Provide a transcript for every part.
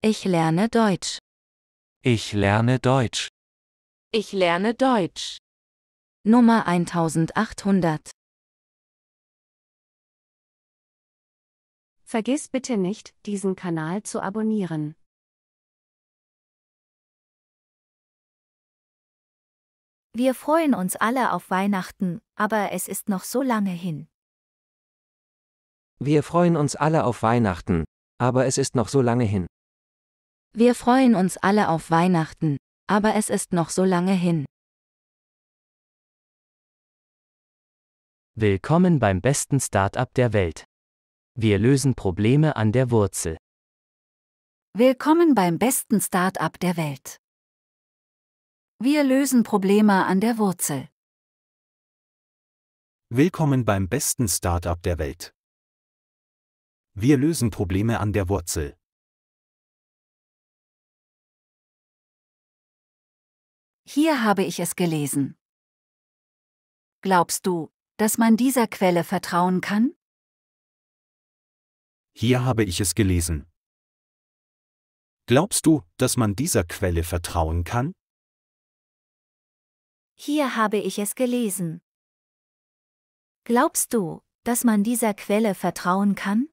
Ich lerne Deutsch. Ich lerne Deutsch. Ich lerne Deutsch. Nummer 1800. Vergiss bitte nicht, diesen Kanal zu abonnieren. Wir freuen uns alle auf Weihnachten, aber es ist noch so lange hin. Wir freuen uns alle auf Weihnachten, aber es ist noch so lange hin. Wir freuen uns alle auf Weihnachten, aber es ist noch so lange hin. Willkommen beim besten Startup der Welt. Wir lösen Probleme an der Wurzel. Willkommen beim besten Startup der Welt. Wir lösen Probleme an der Wurzel. Willkommen beim besten Startup der Welt. Wir lösen Probleme an der Wurzel. Hier habe ich es gelesen. Glaubst du, dass man dieser Quelle vertrauen kann? Hier habe ich es gelesen. Glaubst du, dass man dieser Quelle vertrauen kann? Hier habe ich es gelesen. Glaubst du, dass man dieser Quelle vertrauen kann?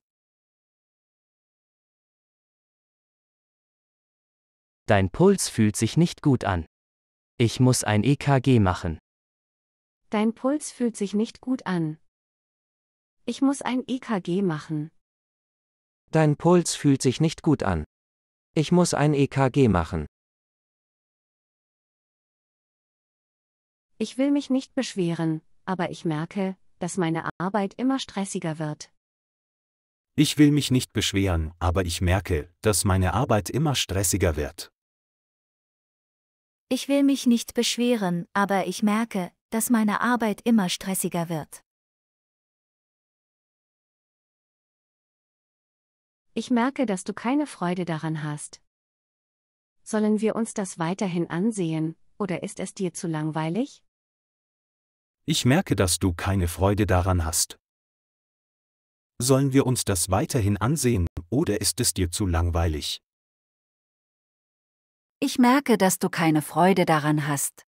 Dein Puls fühlt sich nicht gut an. Ich muss ein EKG machen. Dein Puls fühlt sich nicht gut an. Ich muss ein EKG machen. Dein Puls fühlt sich nicht gut an. Ich muss ein EKG machen. Ich will mich nicht beschweren, aber ich merke, dass meine Arbeit immer stressiger wird. Ich will mich nicht beschweren, aber ich merke, dass meine Arbeit immer stressiger wird. Ich will mich nicht beschweren, aber ich merke, dass meine Arbeit immer stressiger wird. Ich merke, dass du keine Freude daran hast. Sollen wir uns das weiterhin ansehen, oder ist es dir zu langweilig? Ich merke, dass du keine Freude daran hast. Sollen wir uns das weiterhin ansehen, oder ist es dir zu langweilig? Ich merke, dass du keine Freude daran hast.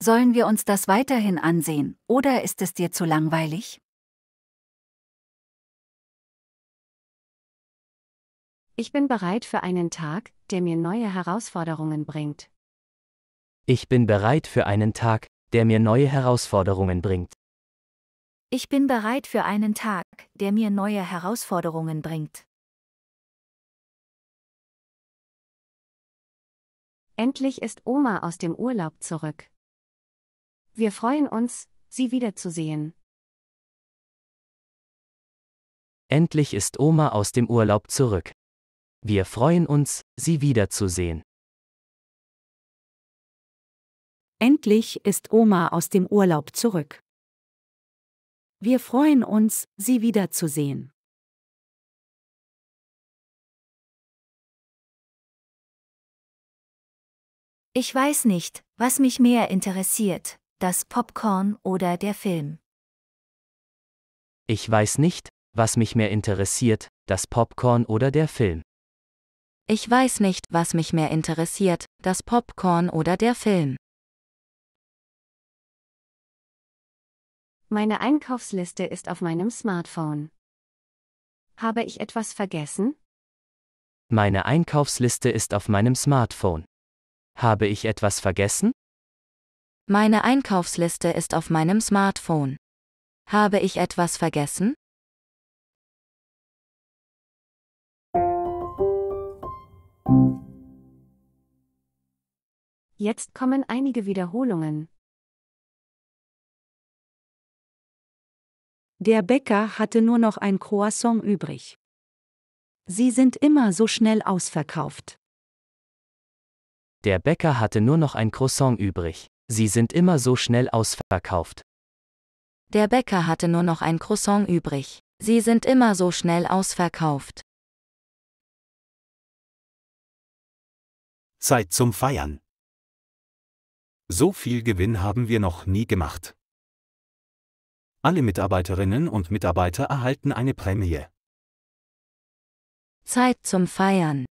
Sollen wir uns das weiterhin ansehen, oder ist es dir zu langweilig? Ich bin bereit für einen Tag, der mir neue Herausforderungen bringt. Ich bin bereit für einen Tag, der mir neue Herausforderungen bringt. Ich bin bereit für einen Tag, der mir neue Herausforderungen bringt. Endlich ist Oma aus dem Urlaub zurück. Wir freuen uns, Sie wiederzusehen. Endlich ist Oma aus dem Urlaub zurück. Wir freuen uns, Sie wiederzusehen. Endlich ist Oma aus dem Urlaub zurück. Wir freuen uns, Sie wiederzusehen. Ich weiß nicht, was mich mehr interessiert, das Popcorn oder der Film. Ich weiß nicht, was mich mehr interessiert, das Popcorn oder der Film. Ich weiß nicht, was mich mehr interessiert, das Popcorn oder der Film. Meine Einkaufsliste ist auf meinem Smartphone. Habe ich etwas vergessen? Meine Einkaufsliste ist auf meinem Smartphone. Habe ich etwas vergessen? Meine Einkaufsliste ist auf meinem Smartphone. Habe ich etwas vergessen? Jetzt kommen einige Wiederholungen. Der Bäcker hatte nur noch ein Croissant übrig. Sie sind immer so schnell ausverkauft. Der Bäcker hatte nur noch ein Croissant übrig. Sie sind immer so schnell ausverkauft. Der Bäcker hatte nur noch ein Croissant übrig. Sie sind immer so schnell ausverkauft. Zeit zum Feiern. So viel Gewinn haben wir noch nie gemacht. Alle Mitarbeiterinnen und Mitarbeiter erhalten eine Prämie. Zeit zum Feiern.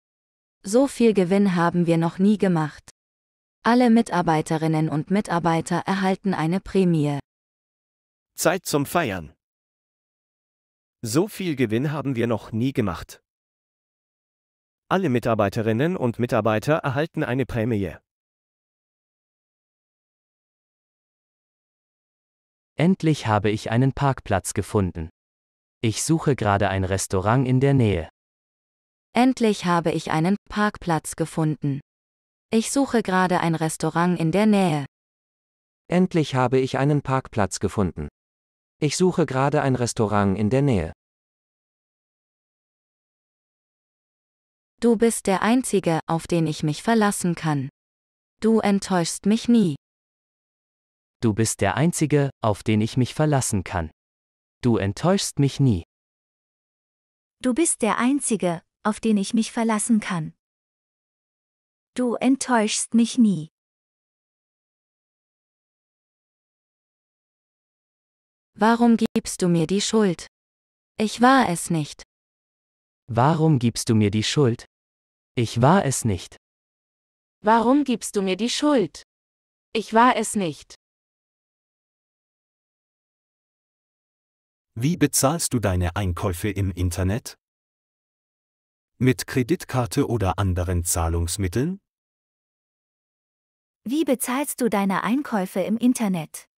So viel Gewinn haben wir noch nie gemacht. Alle Mitarbeiterinnen und Mitarbeiter erhalten eine Prämie. Zeit zum Feiern. So viel Gewinn haben wir noch nie gemacht. Alle Mitarbeiterinnen und Mitarbeiter erhalten eine Prämie. Endlich habe ich einen Parkplatz gefunden. Ich suche gerade ein Restaurant in der Nähe. Endlich habe ich einen Parkplatz gefunden. Ich suche gerade ein Restaurant in der Nähe. Endlich habe ich einen Parkplatz gefunden. Ich suche gerade ein Restaurant in der Nähe. Du bist der Einzige, auf den ich mich verlassen kann. Du enttäuschst mich nie. Du bist der Einzige, auf den ich mich verlassen kann. Du enttäuschst mich nie. Du bist der Einzige, auf den ich mich verlassen kann. Du enttäuschst mich nie. Warum gibst du mir die Schuld? Ich war es nicht. Warum gibst du mir die Schuld? Ich war es nicht. Warum gibst du mir die Schuld? Ich war es nicht. Wie bezahlst du deine Einkäufe im Internet? Mit Kreditkarte oder anderen Zahlungsmitteln? Wie bezahlst du deine Einkäufe im Internet?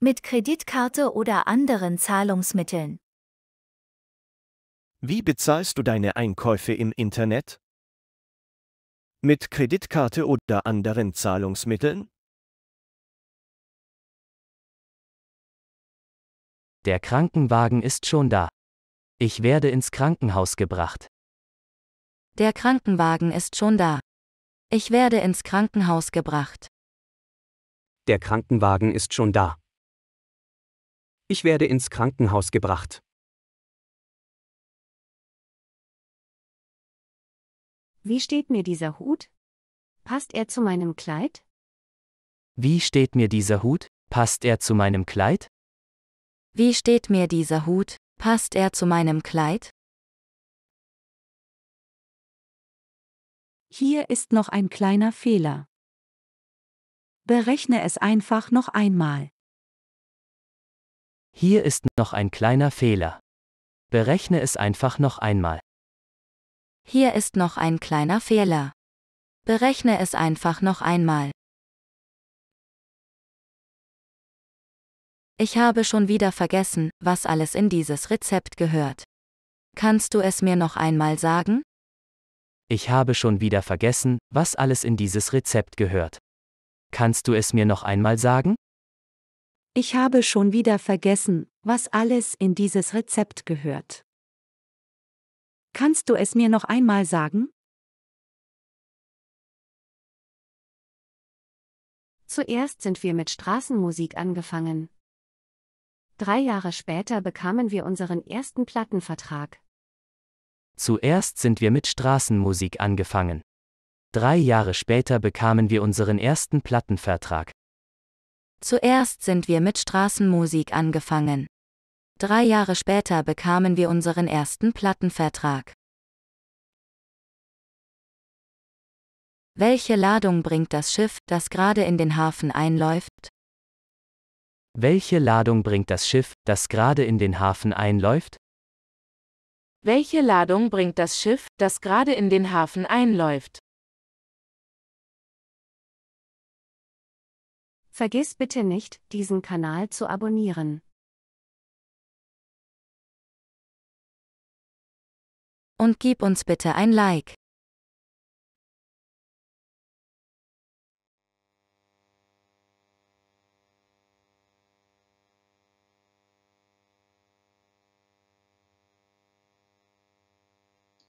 Mit Kreditkarte oder anderen Zahlungsmitteln. Wie bezahlst du deine Einkäufe im Internet? Mit Kreditkarte oder anderen Zahlungsmitteln? Der Krankenwagen ist schon da. Ich werde ins Krankenhaus gebracht. Der Krankenwagen ist schon da. Ich werde ins Krankenhaus gebracht. Der Krankenwagen ist schon da. Ich werde ins Krankenhaus gebracht. Wie steht mir dieser Hut? Passt er zu meinem Kleid? Wie steht mir dieser Hut? Passt er zu meinem Kleid? Wie steht mir dieser Hut? Passt er zu meinem Kleid? Hier ist noch ein kleiner Fehler. Berechne es einfach noch einmal. Hier ist noch ein kleiner Fehler. Berechne es einfach noch einmal. Hier ist noch ein kleiner Fehler. Berechne es einfach noch einmal. Ich habe schon wieder vergessen, was alles in dieses Rezept gehört. Kannst du es mir noch einmal sagen? Ich habe schon wieder vergessen, was alles in dieses Rezept gehört. Kannst du es mir noch einmal sagen? Ich habe schon wieder vergessen, was alles in dieses Rezept gehört. Kannst du es mir noch einmal sagen? Zuerst sind wir mit Straßenmusik angefangen. Drei Jahre später bekamen wir unseren ersten Plattenvertrag. Zuerst sind wir mit Straßenmusik angefangen. Drei Jahre später bekamen wir unseren ersten Plattenvertrag. Zuerst sind wir mit Straßenmusik angefangen. Drei Jahre später bekamen wir unseren ersten Plattenvertrag. Welche Ladung bringt das Schiff, das gerade in den Hafen einläuft? Welche Ladung bringt das Schiff, das gerade in den Hafen einläuft? Welche Ladung bringt das Schiff, das gerade in den Hafen einläuft? Vergiss bitte nicht, diesen Kanal zu abonnieren. Und gib uns bitte ein Like.